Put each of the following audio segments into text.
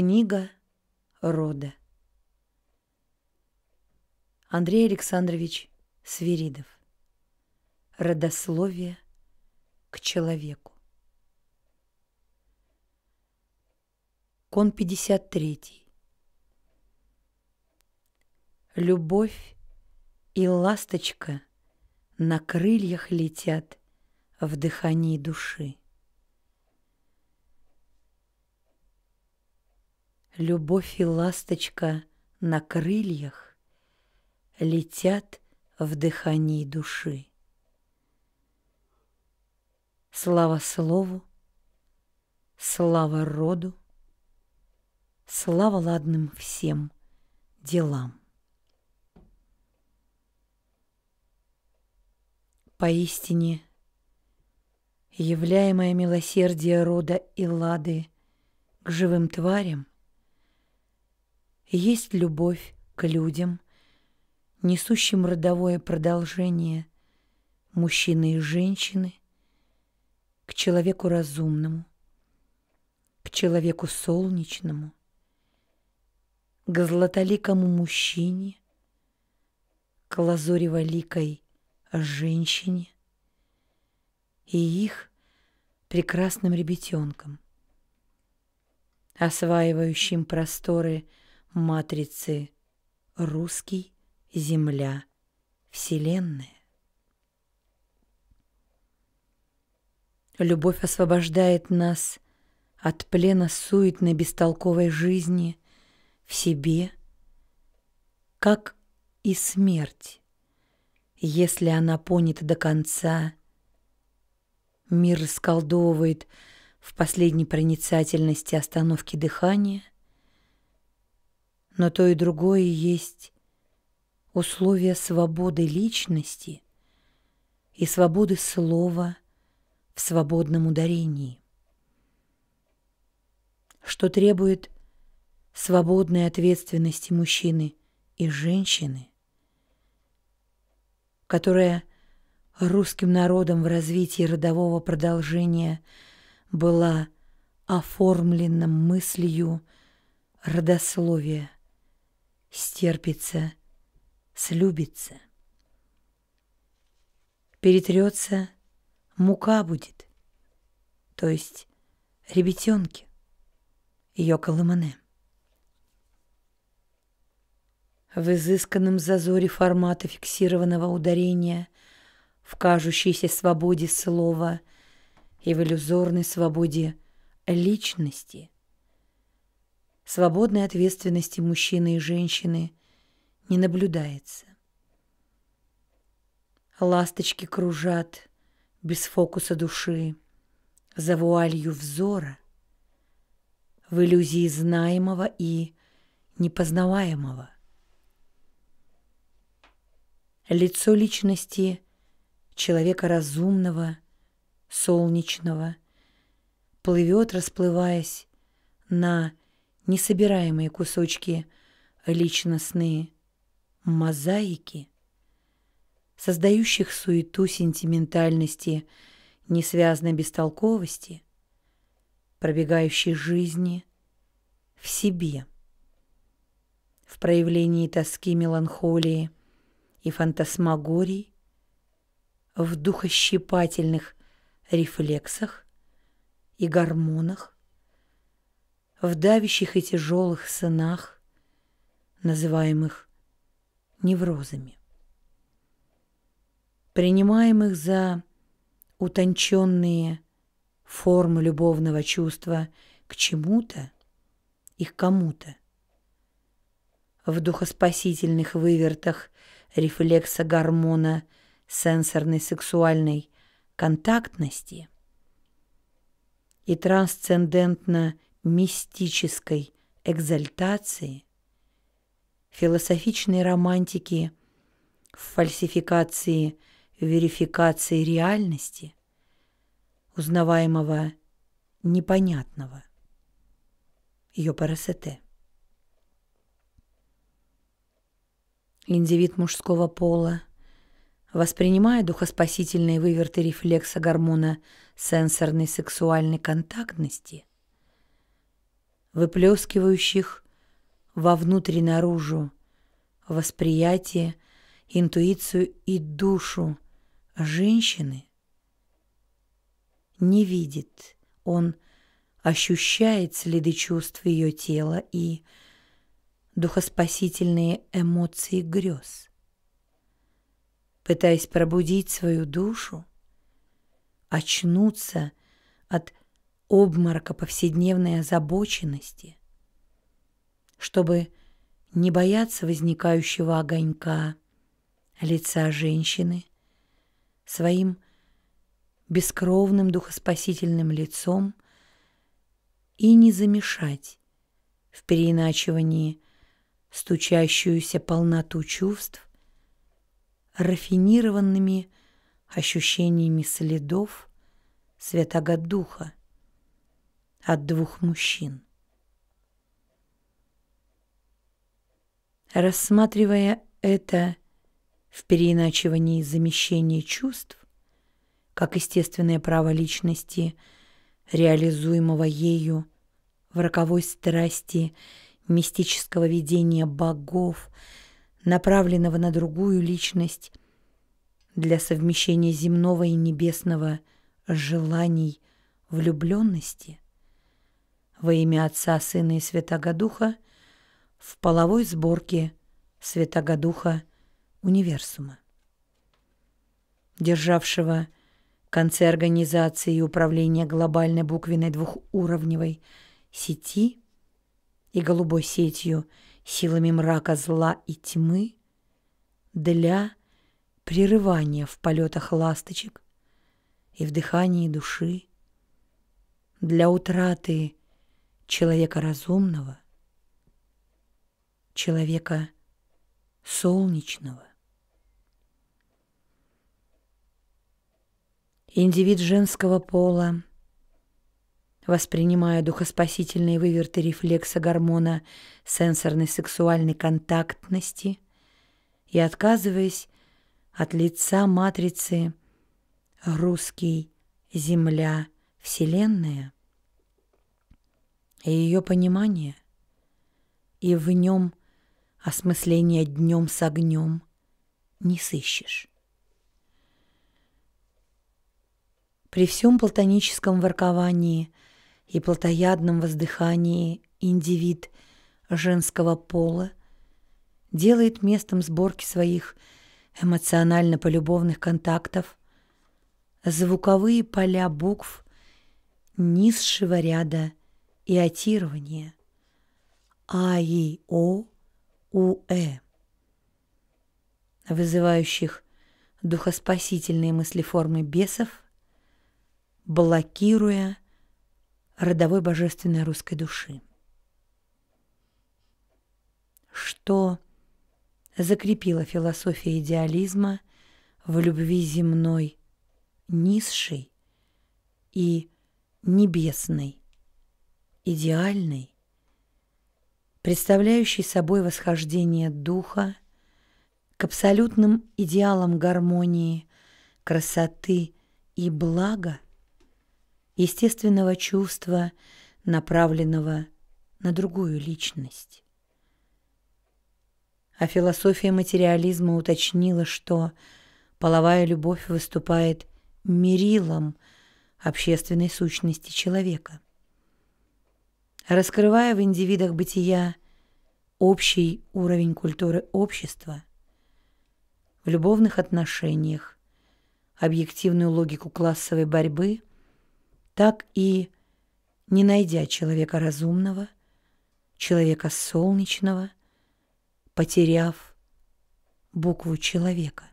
Книга рода. Андрей Александрович Свиридов. Родословие к человеку. Кон 53. Любовь и ласточка на крыльях летят в дыхании души. Любовь и ласточка на крыльях Летят в дыхании души. Слава слову, слава роду, Слава ладным всем делам. Поистине, являемое милосердие рода и лады к живым тварям есть любовь к людям, несущим родовое продолжение мужчины и женщины, к человеку разумному, к человеку солнечному, к златоликому мужчине, к лазуреволикой женщине и их прекрасным ребятенком, осваивающим просторы – матрицы «Русский, Земля, Вселенная». Любовь освобождает нас от плена суетной бестолковой жизни в себе, как и смерть. Если она понята до конца, мир расколдовывает в последней проницательности остановки дыхания, но то и другое есть условия свободы личности и свободы слова в свободном ударении, что требует свободной ответственности мужчины и женщины, которая русским народом в развитии родового продолжения была оформлена мыслью родословия – стерпится, слюбится. Перетрется, мука будет, то есть ребятенки, ее колымане. В изысканном зазоре формата фиксированного ударения, в кажущейся свободе слова и в иллюзорной свободе личности – свободной ответственности мужчины и женщины не наблюдается. Ласточки кружат без фокуса души, за вуалью взора, в иллюзии знаемого и непознаваемого. Лицо личности человека разумного, солнечного, плывет, расплываясь на несобираемые кусочки личностные мозаики, создающих суету сентиментальности, несвязной бестолковости, пробегающей жизни в себе, в проявлении тоски, меланхолии и фантасмагорий, в духощипательных рефлексах и гормонах, в давящих и тяжелых сынах, называемых неврозами, принимаемых за утонченные формы любовного чувства к чему-то и к кому-то. В духоспасительных вывертах рефлекса гормона сенсорной сексуальной контактности и трансцендентно мистической экзальтации, философичной романтики в фальсификации верификации реальности, узнаваемого непонятного, ее парасете. Индивид мужского пола, воспринимая духоспасительные выверты рефлекса гормона сенсорной сексуальной контактности, выплескивающих вовнутрь наружу восприятие, интуицию и душу женщины, не видит, он ощущает следы чувств ее тела и духоспасительные эмоции грез. Пытаясь пробудить свою душу, очнуться от обморока повседневной озабоченности, чтобы не бояться возникающего огонька лица женщины своим бескровным духоспасительным лицом и не замешать в переиначивании стучащуюся полноту чувств рафинированными ощущениями следов святого духа, от двух мужчин. Рассматривая это в переиначивании замещения чувств, как естественное право личности, реализуемого ею в роковой страсти мистического видения богов, направленного на другую личность для совмещения земного и небесного желаний влюбленности – во имя Отца, Сына и Святаго Духа в половой сборке Святаго Духа Универсума, державшего концы организации и управления глобальной буквенной двухуровневой сети и голубой сетью силами мрака, зла и тьмы для прерывания в полетах ласточек и в дыхании души, для утраты человека разумного, человека солнечного. Индивид женского пола, воспринимая духоспасительные выверты рефлекса гормона сенсорной сексуальной контактности и отказываясь от лица матрицы «русский, земля, вселенная», и ее понимание, и в нем осмысление днем с огнем не сыщешь. При всем платоническом ворковании и плотоядном воздыхании индивид женского пола делает местом сборки своих эмоционально-полюбовных контактов звуковые поля букв низшего ряда иотирование атирование а, и, о, у, э, вызывающих духоспасительные мыслеформы бесов, блокируя родовой божественной русской души. Что закрепила философия идеализма в любви земной низшей и небесной идеальный, представляющий собой восхождение духа к абсолютным идеалам гармонии, красоты и блага, естественного чувства, направленного на другую личность. А философия материализма уточнила, что половая любовь выступает мерилом общественной сущности человека – раскрывая в индивидах бытия общий уровень культуры общества, в любовных отношениях, объективную логику классовой борьбы, так и не найдя человека разумного, человека солнечного, потеряв букву человека.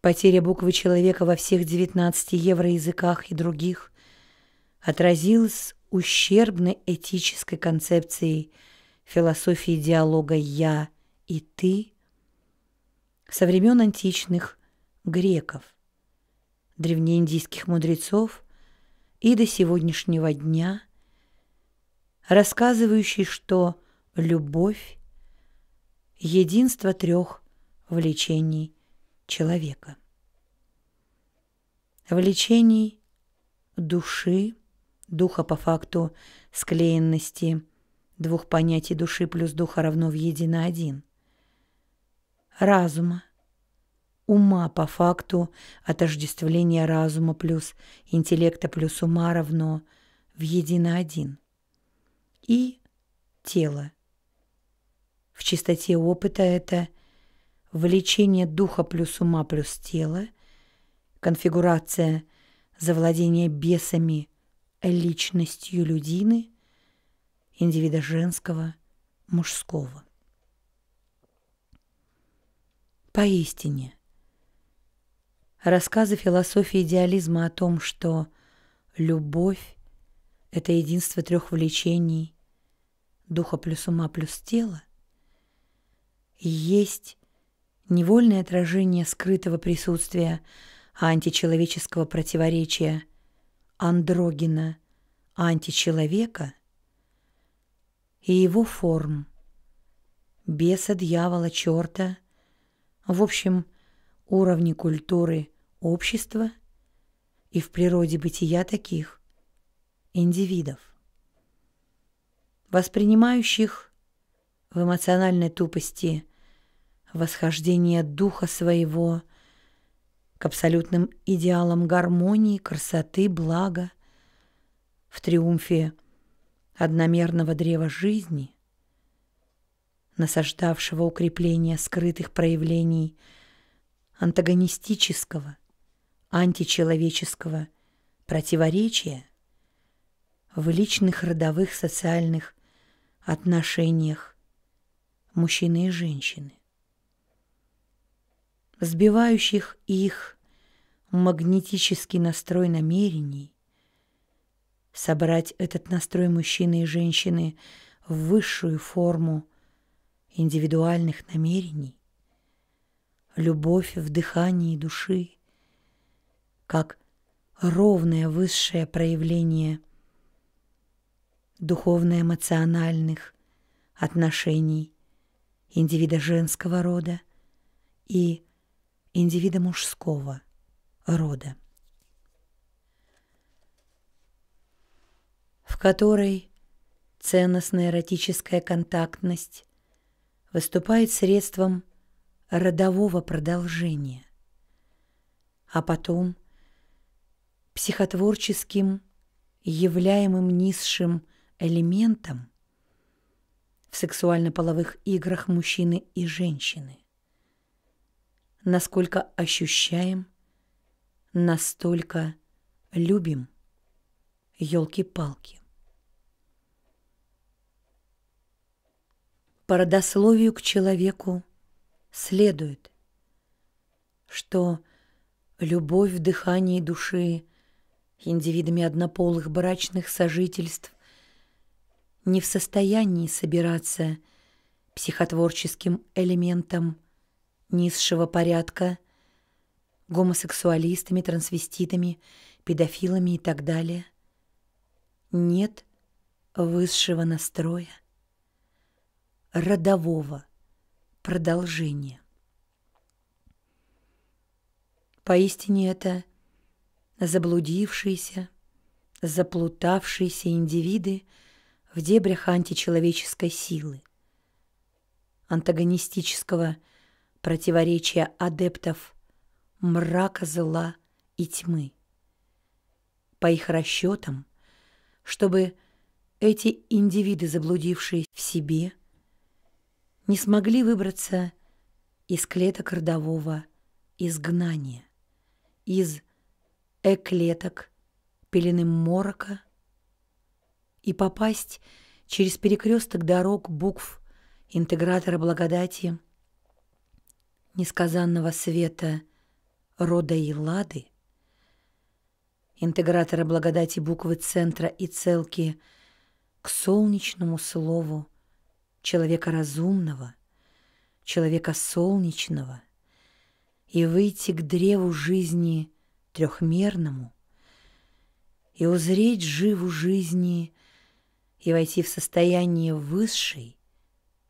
Потеря буквы человека во всех 19 евроязыках и других – отразилось ущербной этической концепцией философии диалога «я» и «ты» со времен античных греков, древнеиндийских мудрецов и до сегодняшнего дня, рассказывающий, что любовь – единство трех влечений человека. Влечений души – духа по факту склеенности двух понятий души плюс духа равно в едино один. Разума. Ума по факту отождествления разума плюс интеллекта плюс ума равно в едино один. И тело. В чистоте опыта это влечение духа плюс ума плюс тела, конфигурация завладения бесами – личностью людины, индивида женского, мужского. Поистине, рассказы философии идеализма о том, что любовь — это единство трех влечений духа плюс ума плюс тела, есть невольное отражение скрытого присутствия античеловеческого противоречия — Андрогина, античеловека и его форм, беса, дьявола, черта, в общем, уровни культуры общества и в природе бытия таких индивидов, воспринимающих в эмоциональной тупости восхождение духа своего – к абсолютным идеалам гармонии, красоты, блага, в триумфе одномерного древа жизни, насаждавшего укрепление скрытых проявлений антагонистического, античеловеческого противоречия в личных родовых социальных отношениях мужчины и женщины сбивающих их магнетический настрой намерений, собрать этот настрой мужчины и женщины в высшую форму индивидуальных намерений, любовь в дыхании души, как ровное высшее проявление духовно-эмоциональных отношений индивида женского рода и индивида мужского рода, в которой ценностная эротическая контактность выступает средством родового продолжения, а потом психотворческим являемым низшим элементом в сексуально-половых играх мужчины и женщины – насколько ощущаем, настолько любим. Ёлки-палки. По родословию к человеку следует, что любовь в дыхании души индивидами однополых брачных сожительств не в состоянии собираться психотворческим элементом – низшего порядка, гомосексуалистами, трансвеститами, педофилами и так далее. Нет высшего настроя, родового продолжения. Поистине это заблудившиеся, заплутавшиеся индивиды в дебрях античеловеческой силы, антагонистического противоречия адептов мрака зла и тьмы. По их расчетам, чтобы эти индивиды, заблудившие в себе, не смогли выбраться из клеток родового изгнания, из эклеток пелены морока и попасть через перекресток дорог букв интегратора благодати несказанного света рода и лады интегратора благодати буквы центра и целки к солнечному слову человека разумного, человека солнечного, и выйти к древу жизни трехмерному, и узреть живу жизни и войти в состояние высшей,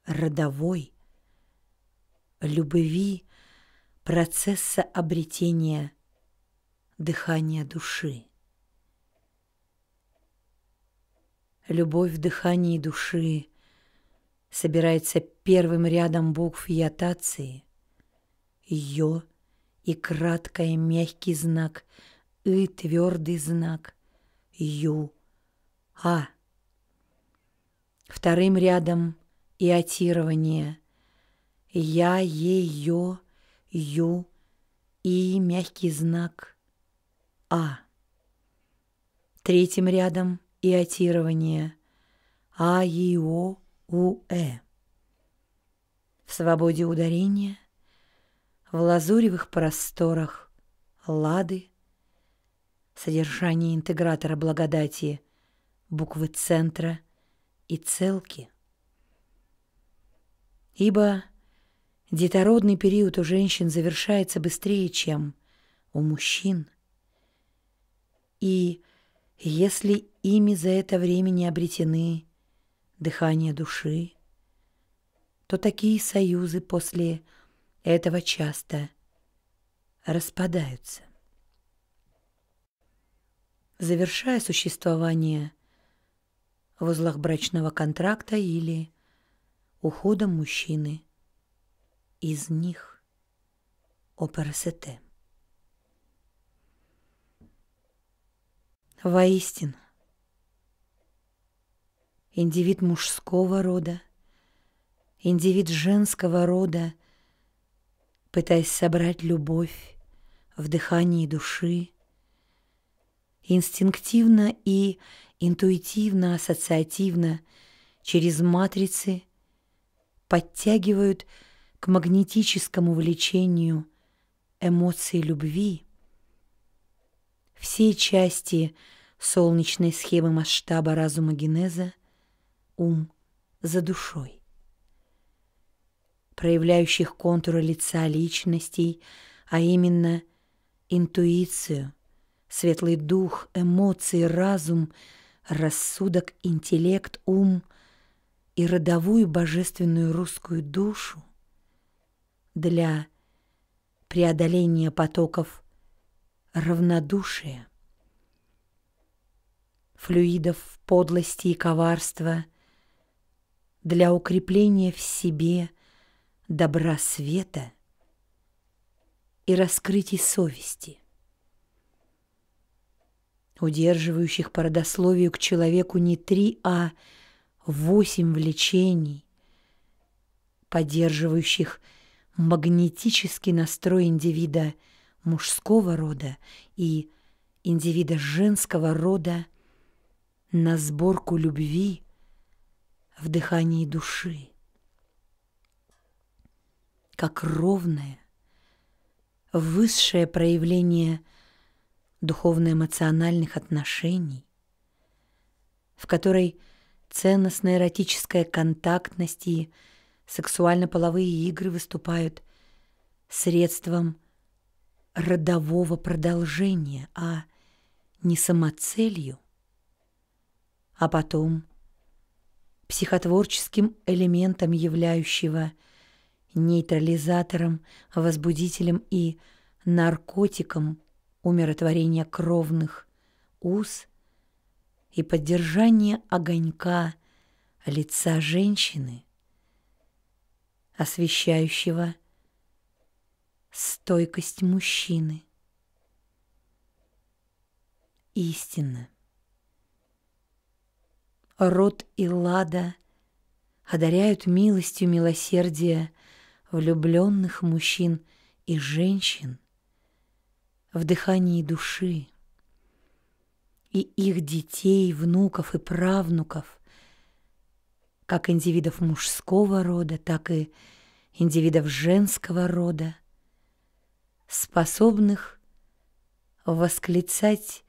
родовой, любви, процесса обретения дыхания души. Любовь в дыхании души собирается первым рядом букв ятации, «ё» и краткое мягкий знак и твердый знак «ю», «а». Вторым рядом иотирование – я ее, ю и мягкий знак А. Третьим рядом иотирование А, И, О, У, Э. В свободе ударения, в лазуревых просторах лады, содержание интегратора благодати, буквы центра и целки. Ибо Детородный период у женщин завершается быстрее, чем у мужчин. И если ими за это время не обретены дыхание души, то такие союзы после этого часто распадаются. Завершая существование в узлах брачного контракта или уходом мужчины – из них опересете. Воистину, индивид мужского рода, индивид женского рода, пытаясь собрать любовь в дыхании души, инстинктивно и интуитивно, ассоциативно через матрицы подтягивают – к магнетическому влечению эмоций любви, все части солнечной схемы масштаба разума генеза ум за душой, проявляющих контуры лица личностей, а именно интуицию, светлый дух, эмоции, разум, рассудок, интеллект, ум и родовую божественную русскую душу, для преодоления потоков равнодушия, флюидов подлости и коварства, для укрепления в себе добра света и раскрытия совести, удерживающих по родословию к человеку не три, а восемь влечений, поддерживающих – магнетический настрой индивида мужского рода и индивида женского рода на сборку любви в дыхании души. Как ровное, высшее проявление духовно-эмоциональных отношений, в которой ценностная эротическая контактность и сексуально-половые игры выступают средством родового продолжения, а не самоцелью. А потом психотворческим элементом, являющего нейтрализатором, возбудителем и наркотиком умиротворения кровных уз и поддержания огонька лица женщины – освещающего стойкость мужчины. Истина. Род и лада одаряют милостью милосердия влюбленных мужчин и женщин в дыхании души и их детей, внуков и правнуков как индивидов мужского рода, так и индивидов женского рода, способных восклицать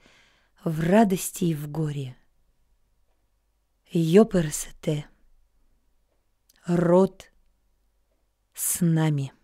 в радости и в горе. Йоперсете, род с нами.